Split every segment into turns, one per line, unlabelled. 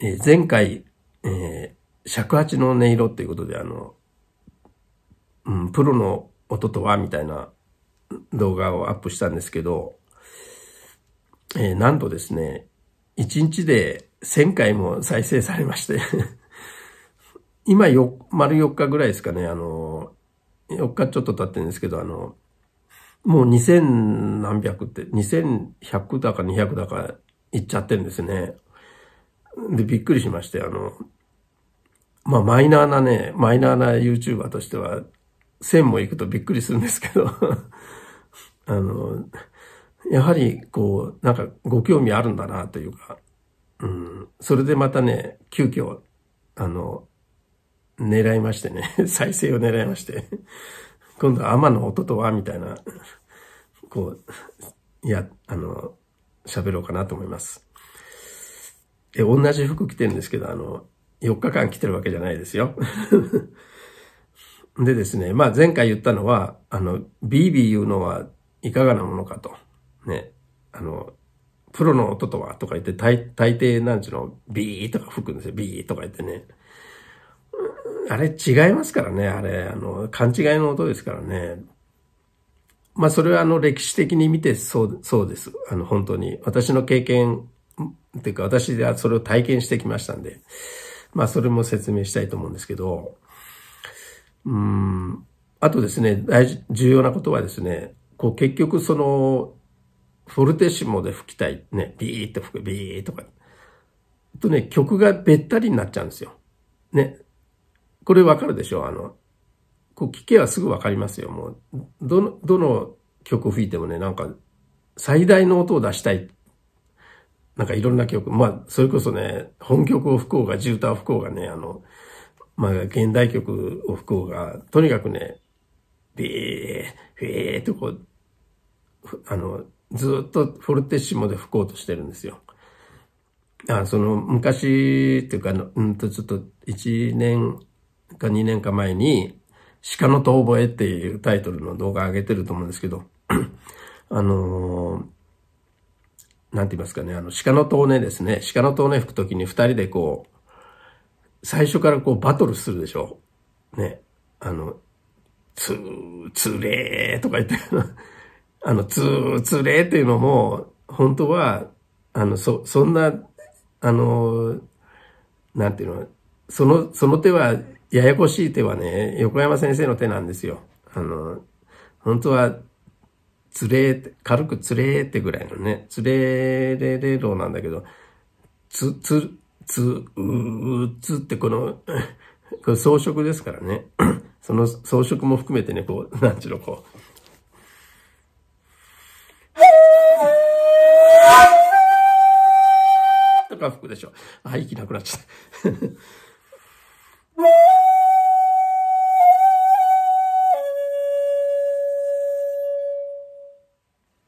えー、前回、えー、尺八の音色っていうことで、あの、うん、プロの音とはみたいな動画をアップしたんですけど、えー、なんとですね、1日で1000回も再生されまして 今よ、丸4日ぐらいですかね、あの、4日ちょっと経ってるんですけど、あの、もう2000何百って、2100だか200だかいっちゃってるんですね。で、びっくりしまして、あの、まあ、マイナーなね、マイナーな YouTuber としては、1000も行くとびっくりするんですけど あの、やはり、こう、なんか、ご興味あるんだな、というか、うん、それでまたね、急遽、あの、狙いましてね、再生を狙いまして今度は天の音とは、みたいな、こう、いや、あの、喋ろうかなと思います。え、同じ服着てるんですけど、あの、4日間着てるわけじゃないですよ。でですね、まあ前回言ったのは、あの、BB 言うのはいかがなものかと。ね。あの、プロの音とはとか言って、大大抵なんちゅうの、ビーとか吹くんですよ。ビーとか言ってね。あれ違いますからね。あれ、あの、勘違いの音ですからね。まあそれはあの歴史的に見てそう、そうです。あの本当に。私の経験ていうか私ではそれを体験してきましたんで、まあそれも説明したいと思うんですけど、うん、あとですね、大事、重要なことはですね、こう結局その、フォルテシモで吹きたい、ね、ビーって吹く、ビーとか、とね、曲がべったりになっちゃうんですよ。ね。これわかるでしょあの、こう聞けばすぐわかりますよ。もう、どの、どの曲吹いてもね、なんか、最大の音を出したいなんかいろんな曲、まあ、それこそね、本曲を吹こうが、絨ーを吹こうがね、あの、まあ、現代曲を吹こうが、とにかくね、ビー、フえーってこう、あの、ずっとフォルテッシモで吹こうとしてるんですよ。あその昔っていうか、うんとちょっと1年か2年か前に、鹿の遠吠えっていうタイトルの動画上げてると思うんですけど、あのーなんて言いますかね、あの、鹿の遠音ですね。鹿の遠音吹くときに二人でこう、最初からこうバトルするでしょね。あの、つー、つれーとか言って、あの、つー、つれーっていうのも、本当は、あの、そ、そんな、あの、なんていうの、その、その手は、ややこしい手はね、横山先生の手なんですよ。あの、本当は、つれーって、軽くつれーってぐらいのね、つれーれれろなんだけど、つ、つ、つ、うー、つってこの これ装飾ですからね その装飾も含めてね、こう、なんちゅうのこう、と か吹くでしょ。あ、息なくなっちゃった。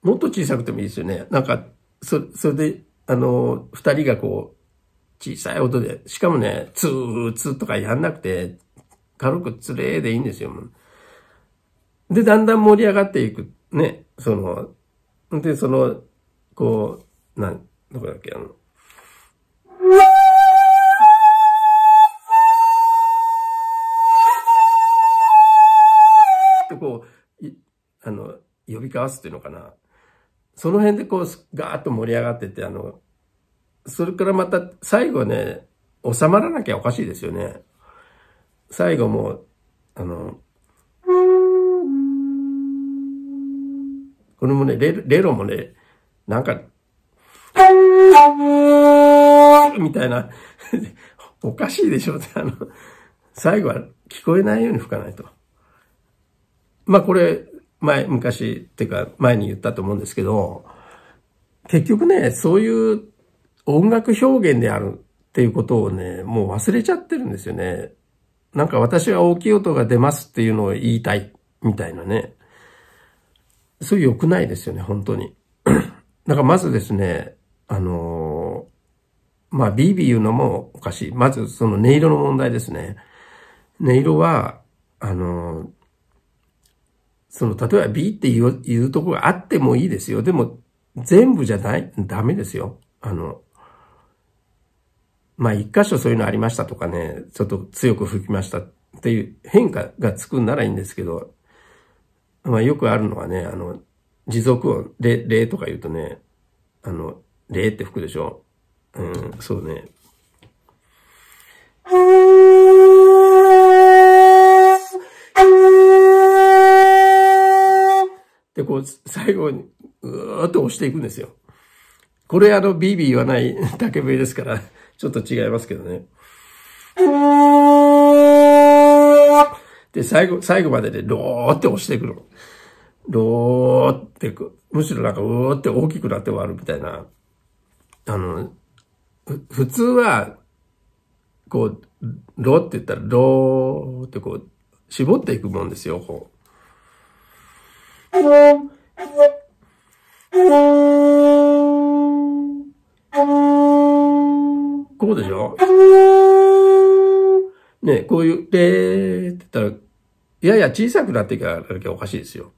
もっと小さくてもいいですよね。なんか、そ、それで、あの、二人がこう、小さい音で、しかもね、ツーツーとかやんなくて、軽くつれーでいいんですよ。で、だんだん盛り上がっていく。ね、その、で、その、こう、なん、どこだっけ、あの、とこう、いあの、呼び交わすっていうのかな。その辺でこう、ガーッと盛り上がってて、あの、それからまた最後ね、収まらなきゃおかしいですよね。最後もあの、これもね、レレロもね、なんか、みたいな、おかしいでしょって、あの、最後は聞こえないように吹かないと。まあこれ、前、昔っていうか前に言ったと思うんですけど、結局ね、そういう音楽表現であるっていうことをね、もう忘れちゃってるんですよね。なんか私は大きい音が出ますっていうのを言いたい、みたいなね。そういう良くないですよね、本当に。だからまずですね、あのー、まあ、ビービー言うのもおかしい。まずその音色の問題ですね。音色は、あのー、その、例えば B っていう言うとこがあってもいいですよ。でも、全部じゃない、ダメですよ。あの、まあ、一箇所そういうのありましたとかね、ちょっと強く吹きましたっていう変化がつくんならいいんですけど、まあ、よくあるのはね、あの、持続音、例、例とか言うとね、あの、例って吹くでしょうん、そうね。で、こう、最後に、うーっと押していくんですよ。これあの、ビービー言わない竹笛ですから、ちょっと違いますけどね。で、最後、最後までで、ローって押していくの。ローって、むしろなんか、うーって大きくなって終わるみたいな。あの、普通は、こう、ローって言ったら、ローってこう、絞っていくもんですよ、こう。ここでしょねこういう、でーって言ったら、やや小さくなっていかなきゃおかしいですよ。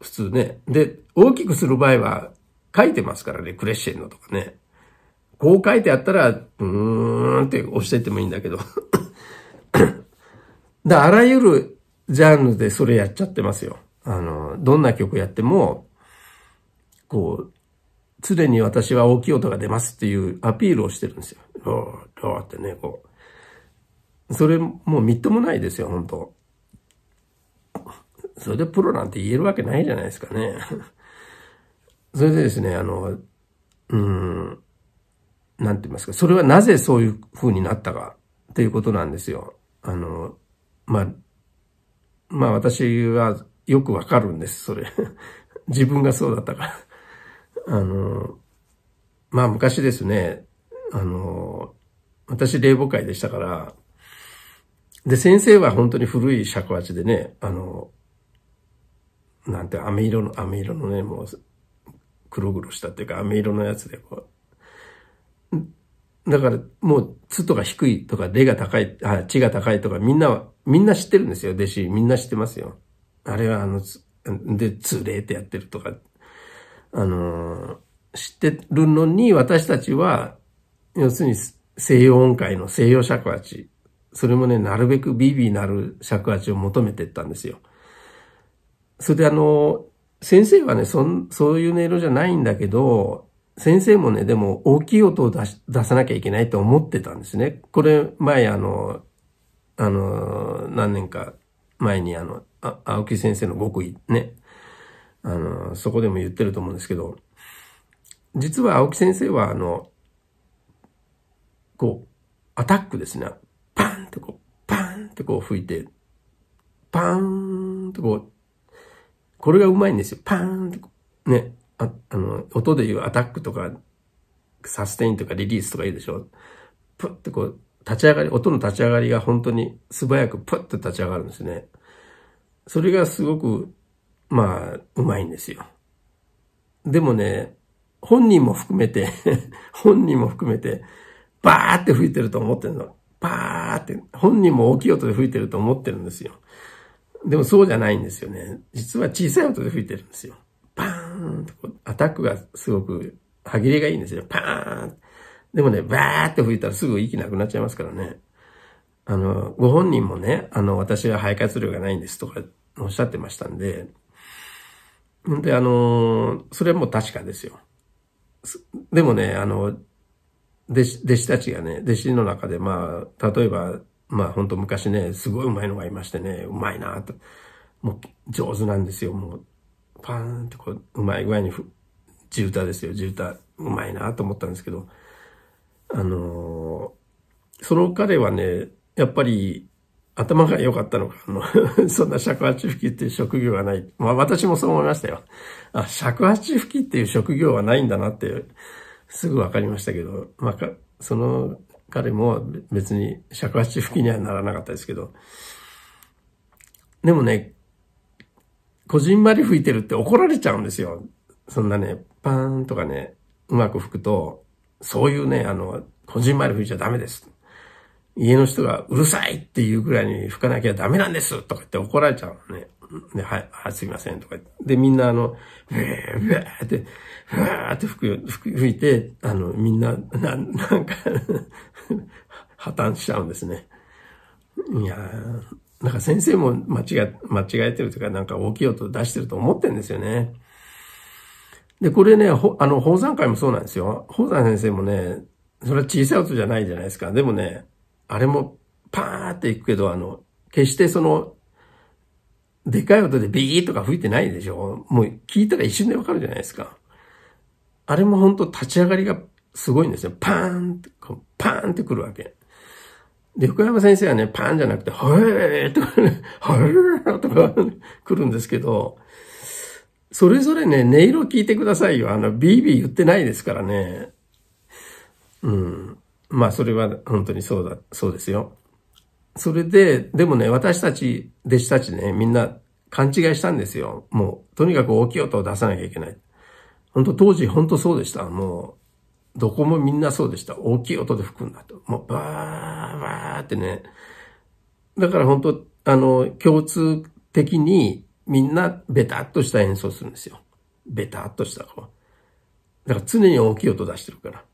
普通ね。で、大きくする場合は書いてますからね、クレッシェンドとかね。こう書いてあったら、うーんって押してってもいいんだけど。だ あらゆるジャンルでそれやっちゃってますよ。あの、どんな曲やっても、こう、常に私は大きい音が出ますっていうアピールをしてるんですよ。ロー、ローってね、こう。それ、もうみっともないですよ、本当それでプロなんて言えるわけないじゃないですかね。それでですね、あの、うん、なんて言いますか、それはなぜそういう風になったかっていうことなんですよ。あの、まあ、まあ私はよくわかるんです、それ。自分がそうだったから。あの、まあ昔ですね、あの、私霊母会でしたから、で、先生は本当に古い尺八でね、あの、なんて、飴色の、飴色のね、もう、黒々したっていうか、飴色のやつで、こう。だから、もう、つとか低いとか、でが高い、あ、血が高いとか、みんな、みんな知ってるんですよ、弟子。みんな知ってますよ。あれはあの、で、つれってやってるとか、あの、知ってるのに、私たちは、要するに西洋音階の西洋尺八、それもね、なるべくビビなる尺八を求めてったんですよ。それであの、先生はね、そん、そういう音色じゃないんだけど、先生もね、でも大きい音を出し、出さなきゃいけないと思ってたんですね。これ、前あの、あの、何年か前にあの、あ青木先生の極意ね、あの、そこでも言ってると思うんですけど、実は青木先生はあの、こう、アタックですね。パンってこう、パンってこう吹いて、パーンってこう、これがうまいんですよ。パーンってこう、ね、ああの、音で言うアタックとか、サステインとかリリースとか言うでしょ。プってこう、立ち上がり、音の立ち上がりが本当に素早くパッと立ち上がるんですね。それがすごく、まあ、うまいんですよ。でもね、本人も含めて 本人も含めて、バーって吹いてると思ってるの。バーって、本人も大きい音で吹いてると思ってるんですよ。でもそうじゃないんですよね。実は小さい音で吹いてるんですよ。バーンとアタックがすごく歯切れがいいんですよ。パーンでもね、バーって吹いたらすぐ息なくなっちゃいますからね。あの、ご本人もね、あの、私は肺活量がないんですとかおっしゃってましたんで、んで、あの、それはもう確かですよ。でもね、あの、弟子、弟子たちがね、弟子の中で、まあ、例えば、まあ、本当昔ね、すごい上手いのがいましてね、うまいなと。もう、上手なんですよ。もう、パーンってこう、うまい具合に、地歌ですよ、地歌。うまいなと思ったんですけど、あのー、その彼はね、やっぱり頭が良かったのか、あの そんな尺八吹きっていう職業はない。まあ私もそう思いましたよ。あ、尺八吹きっていう職業はないんだなって、すぐ分かりましたけど、まあか、その彼も別に尺八吹きにはならなかったですけど、でもね、こじんまり吹いてるって怒られちゃうんですよ。そんなね、パーンとかね、うまく吹くと、そういうね、あの、こじんまり吹いちゃダメです。家の人がうるさいっていうくらいに吹かなきゃダメなんですとか言って怒られちゃうのね。で、はい、はい、すいませんとか言って。で、みんなあの、ふー、ふえーって、ふーって吹く、吹いて、あの、みんな、な、なんか破綻しちゃうんですね。いやー、なんか先生も間違、間違えてるというか、なんか大きい音出してると思ってんですよね。で、これね、ほあの、宝山会もそうなんですよ。宝山先生もね、それは小さい音じゃないじゃないですか。でもね、あれもパーっていくけど、あの、決してその、でかい音でビーとか吹いてないでしょもう聞いたら一瞬でわかるじゃないですか。あれも本当立ち上がりがすごいんですよ。パーンって、こうパーンってくるわけ。で、福山先生はね、パーンじゃなくて、ほえーとかね、はえーとか、来るんですけど、それぞれね、音色聞いてくださいよ。あの、ビービー言ってないですからね。うん。まあ、それは本当にそうだ、そうですよ。それで、でもね、私たち、弟子たちね、みんな勘違いしたんですよ。もう、とにかく大きい音を出さなきゃいけない。本当当時、本当そうでした。もう、どこもみんなそうでした。大きい音で吹くんだと。もう、ばー、ばーってね。だから本当あの、共通的に、みんなベタっとした演奏するんですよ。ベタっとした。だから常に大きい音出してるから。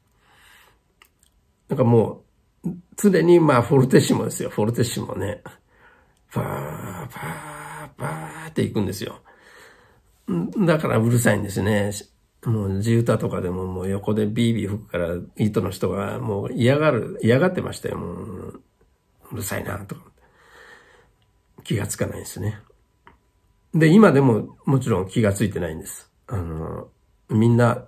なんかもう、常にまあフォルテッシモですよ。フォルテッシモね。パー、パー、パーっていくんですよ。だからうるさいんですね。もう地歌とかでももう横でビービー吹くから糸の人がもう嫌がる、嫌がってましたよ。もう、うるさいなとか。気がつかないですね。で、今でももちろん気がついてないんです。あの、みんな、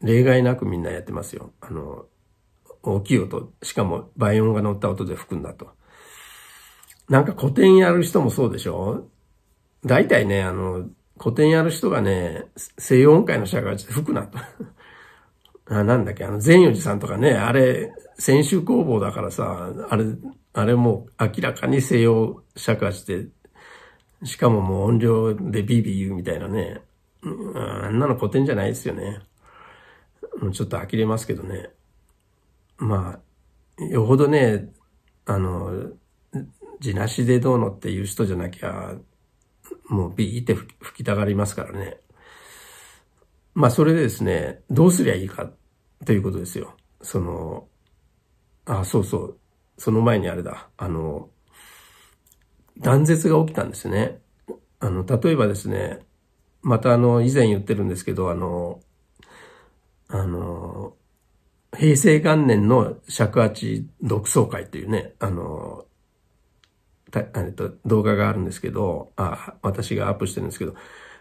例外なくみんなやってますよ。あの、大きい音、しかも倍音が乗った音で吹くんだと。なんか古典やる人もそうでしょ大体ね、あの、古典やる人がね、西洋音階の社会で吹くなと。あなんだっけ、あの、善与寺さんとかね、あれ、先週工房だからさ、あれ、あれも明らかに西洋社会してしかももう音量でビービー言うみたいなね。あんなの古典じゃないですよね。ちょっと呆れますけどね。まあ、よほどね、あの、地なしでどうのっていう人じゃなきゃ、もうビーって吹きたがりますからね。まあそれでですね、どうすりゃいいかということですよ。その、あ、そうそう。その前にあれだ。あの、断絶が起きたんですね。あの、例えばですね、またあの、以前言ってるんですけど、あの、あの、平成元年の尺八独奏会というね、あの、たあと動画があるんですけど、あ私がアップしてるんですけど、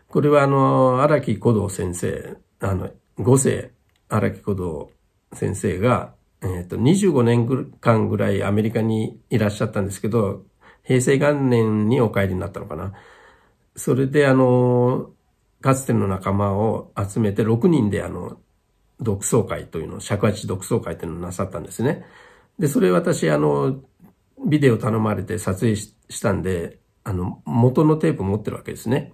これはあの、荒木古道先生、あの、五世荒木古道先生が、えっ、ー、と、25年間ぐらいアメリカにいらっしゃったんですけど、平成元年にお帰りになったのかな。それで、あの、かつての仲間を集めて6人であの、独創会というのを、尺八独創会というのをなさったんですね。で、それ私、あの、ビデオ頼まれて撮影したんで、あの、元のテープ持ってるわけですね。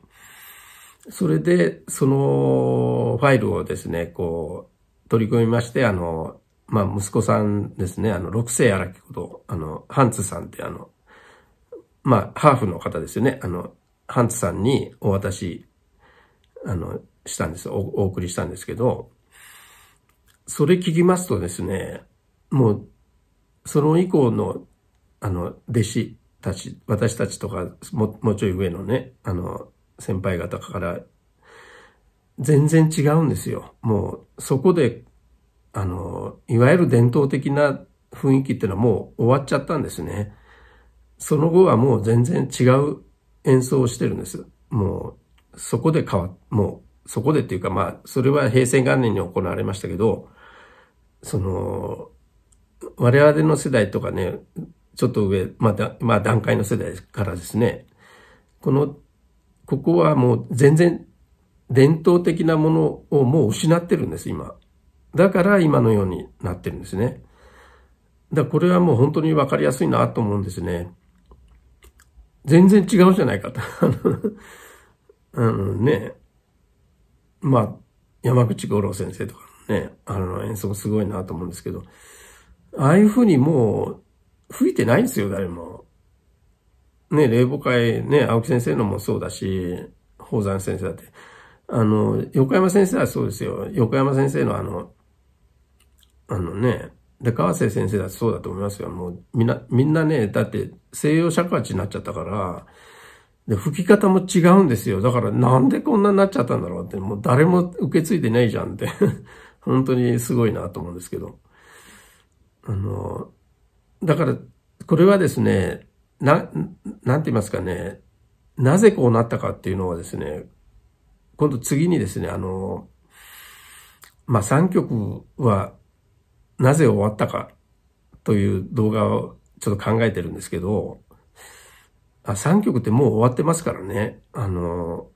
それで、そのファイルをですね、こう、取り組みまして、あの、まあ、息子さんですね、あの、六世荒木こと、あの、ハンツさんってあの、まあ、ハーフの方ですよね。あの、ハンツさんにお渡し、あの、したんですお。お送りしたんですけど、それ聞きますとですね、もう、その以降の、あの、弟子たち、私たちとか、も、もうちょい上のね、あの、先輩方から、全然違うんですよ。もう、そこで、あの、いわゆる伝統的な雰囲気っていうのはもう終わっちゃったんですね。その後はもう全然違う演奏をしてるんです。もう、そこで変わ、もう、そこでっていうか、まあ、それは平成元年に行われましたけど、その、我々の世代とかね、ちょっと上、まあ、まあ、段階の世代からですね、この、ここはもう全然伝統的なものをもう失ってるんです、今。だから今のようになってるんですね。だこれはもう本当にわかりやすいなと思うんですね。全然違うじゃないかと。あのね、まあ、山口五郎先生とかね、あの演奏すごいなと思うんですけど、ああいうふうにもう吹いてないんですよ、誰も。ね、冷母会ね、青木先生のもそうだし、宝山先生だって。あの、横山先生はそうですよ。横山先生のあの、あのね、で、川瀬先生だってそうだと思いますよ。もう、みんな、みんなね、だって西洋尺八になっちゃったから、で、吹き方も違うんですよ。だからなんでこんなになっちゃったんだろうって、もう誰も受け継いでないじゃんって 本当にすごいなと思うんですけど。あの、だから、これはですね、な、なんて言いますかね、なぜこうなったかっていうのはですね、今度次にですね、あの、まあ、3曲はなぜ終わったかという動画をちょっと考えてるんですけど、あ3曲ってもう終わってますからね。あの、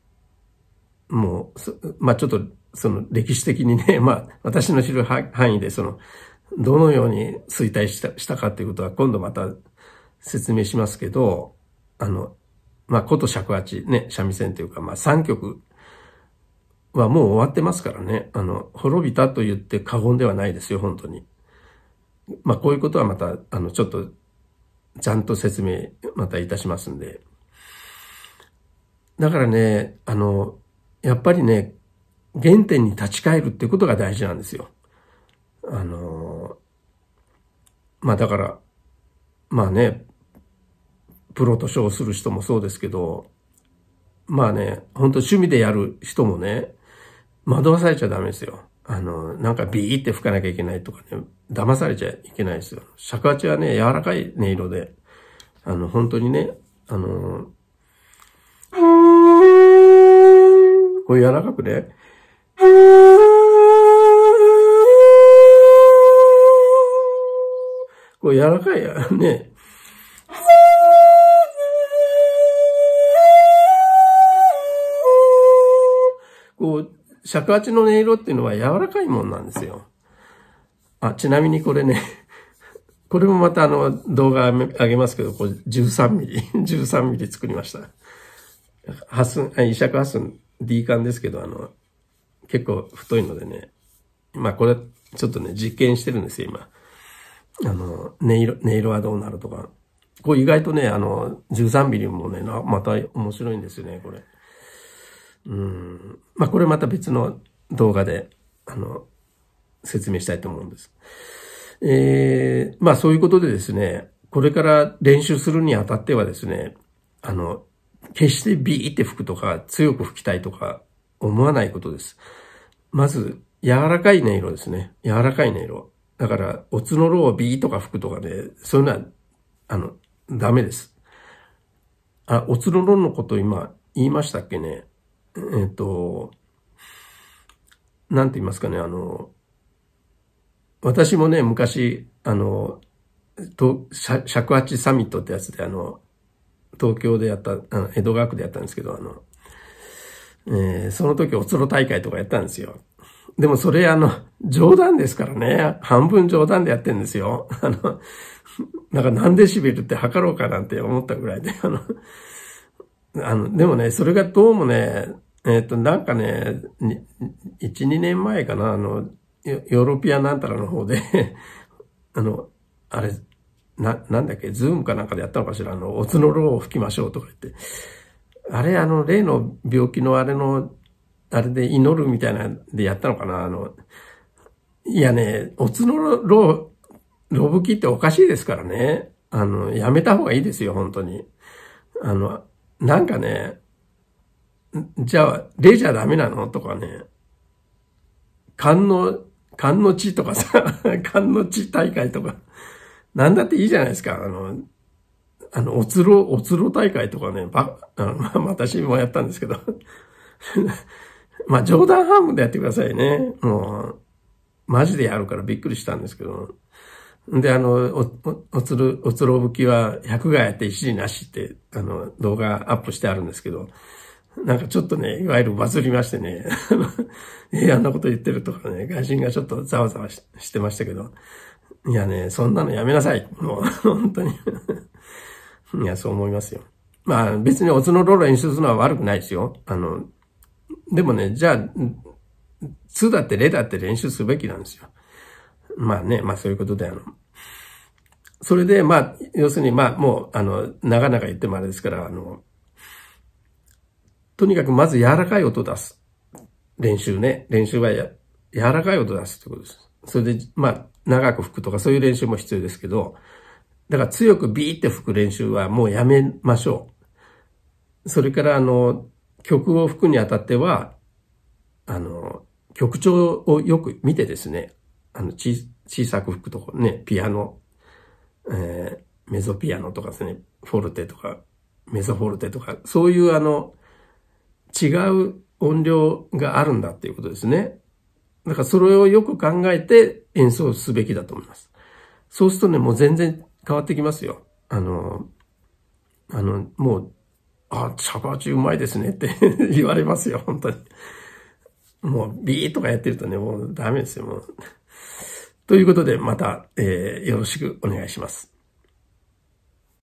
もう、まあ、ちょっと、その歴史的にね、まあ、私の知る範囲で、その、どのように衰退したしたかということは今度また説明しますけど、あの、まあ、こと尺八、ね、三味線というか、まあ、3曲はもう終わってますからね。あの、滅びたと言って過言ではないですよ、本当に。まあ、こういうことはまた、あの、ちょっと、ちゃんと説明、またいたしますんで。だからね、あの、やっぱりね、原点に立ち返るってことが大事なんですよ。あの、まあだから、まあね、プロと称する人もそうですけど、まあね、ほんと趣味でやる人もね、惑わされちゃダメですよ。あの、なんかビーって吹かなきゃいけないとかね、騙されちゃいけないですよ。尺八はね、柔らかい音色で、あの、本当にね、あの、こう柔らかくね、こう柔らかい、ね、こう、尺八の音色っていうのは柔らかいもんなんですよ。あ、ちなみにこれね、これもまたあの動画あげますけど、これ13ミリ、13 ミリ作りました。破寸、あ、医尺破寸 D 管ですけど、あの、結構太いのでね、まあこれちょっとね、実験してるんですよ、今。あの、音色、音色はどうなるとか。こう意外とね、あの、13ミリもね、また面白いんですよね、これ。うん。まあ、これまた別の動画で、あの、説明したいと思うんです。えー、まあ、そういうことでですね、これから練習するにあたってはですね、あの、決してビーって吹くとか、強く吹きたいとか、思わないことです。まず、柔らかい音色ですね。柔らかい音色。だから、おつのろをビーとか吹くとかね、そういうのは、あの、ダメです。あ、おつのろのこと今言いましたっけね。えっと、なんて言いますかね、あの、私もね、昔、あの、と尺八サミットってやつで、あの、東京でやった、江戸川区でやったんですけど、あの、えー、その時おつろ大会とかやったんですよ。でもそれ、あの、冗談ですからね、半分冗談でやってんですよ。あの、なんか何デシベルって測ろうかなんて思ったぐらいで、あの、あの、でもね、それがどうもね、えっ、ー、と、なんかね、1、2年前かな、あの、ヨーロピアなんたらの方で あの、あれ、な、なんだっけ、ズームかなんかでやったのかしら、あの、おつのーを吹きましょうとか言って。あれ、あの、例の病気のあれの、あれで祈るみたいなんでやったのかな、あの、いやね、おつのろロろブきっておかしいですからね。あの、やめた方がいいですよ、本当に。あの、なんかね、じゃあ、例じゃダメなのとかね、勘の、勘の地とかさ、勘の地大会とか、なんだっていいじゃないですか。あの、あの、おつろ、おつろ大会とかね、ば、あの、まあ、私もやったんですけど まあ、冗談ハー分でやってくださいね。もう、マジでやるからびっくりしたんですけど。で、あの、お、おつる、おつろぶきは百害あって一時なしって、あの、動画アップしてあるんですけど、なんかちょっとね、いわゆるバズりましてね、えー、あんなこと言ってるとかね、外人がちょっとざわざわしてましたけど、いやね、そんなのやめなさい。もう、本当にいや、そう思いますよ。まあ、別におつのロール演出するのは悪くないですよ。あの、でもね、じゃあ、2だって0だって練習すべきなんですよ。まあね、まあそういうことで、あの、それで、まあ、要するに、まあ、もう、あの、長々言ってもあれですから、あの、とにかくまず柔らかい音を出す。練習ね。練習はや柔らかい音を出すってことです。それで、まあ、長く吹くとかそういう練習も必要ですけど、だから強くビーって吹く練習はもうやめましょう。それから、あの、曲を吹くにあたっては、あの、曲調をよく見てですね、あの、小さく吹くとこね、ピアノ、えー、メゾピアノとかですね、フォルテとか、メゾフォルテとか、そういうあの、違う音量があるんだっていうことですね。だからそれをよく考えて演奏すべきだと思います。そうするとね、もう全然変わってきますよ。あの、あの、もう、あ、茶ャバチうまいですねって 言われますよ、本当に。もう、ビーとかやってるとね、もうダメですよ、もう。ということで、また、えー、よろしくお願いします。